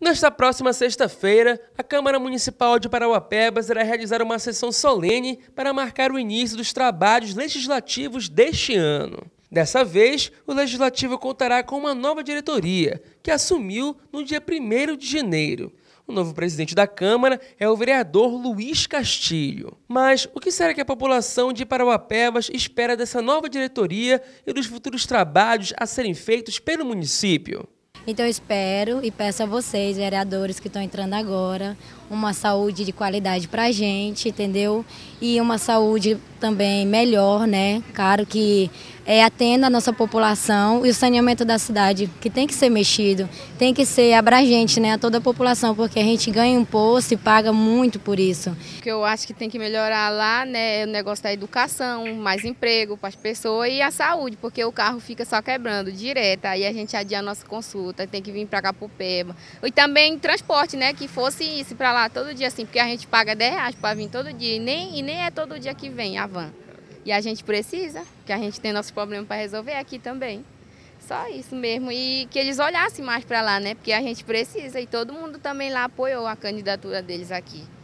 Nesta próxima sexta-feira, a Câmara Municipal de Parauapebas irá realizar uma sessão solene para marcar o início dos trabalhos legislativos deste ano. Dessa vez, o Legislativo contará com uma nova diretoria, que assumiu no dia 1 de janeiro. O novo presidente da Câmara é o vereador Luiz Castilho. Mas o que será que a população de Parauapebas espera dessa nova diretoria e dos futuros trabalhos a serem feitos pelo município? Então eu espero e peço a vocês, vereadores que estão entrando agora, uma saúde de qualidade para a gente, entendeu? E uma saúde também melhor, né? Claro que é, atenda a nossa população e o saneamento da cidade, que tem que ser mexido, tem que ser abrangente né, a toda a população, porque a gente ganha um poço e paga muito por isso. O que eu acho que tem que melhorar lá né, é o negócio da educação, mais emprego para as pessoas e a saúde, porque o carro fica só quebrando direto, aí a gente adia a nossa consulta, tem que vir para cá Capupeba. E também transporte, né, que fosse isso para lá todo dia, assim, porque a gente paga 10 reais para vir todo dia e nem, e nem é todo dia que vem a van. E a gente precisa, que a gente tem nosso problema para resolver aqui também. Só isso mesmo. E que eles olhassem mais para lá, né? Porque a gente precisa. E todo mundo também lá apoiou a candidatura deles aqui.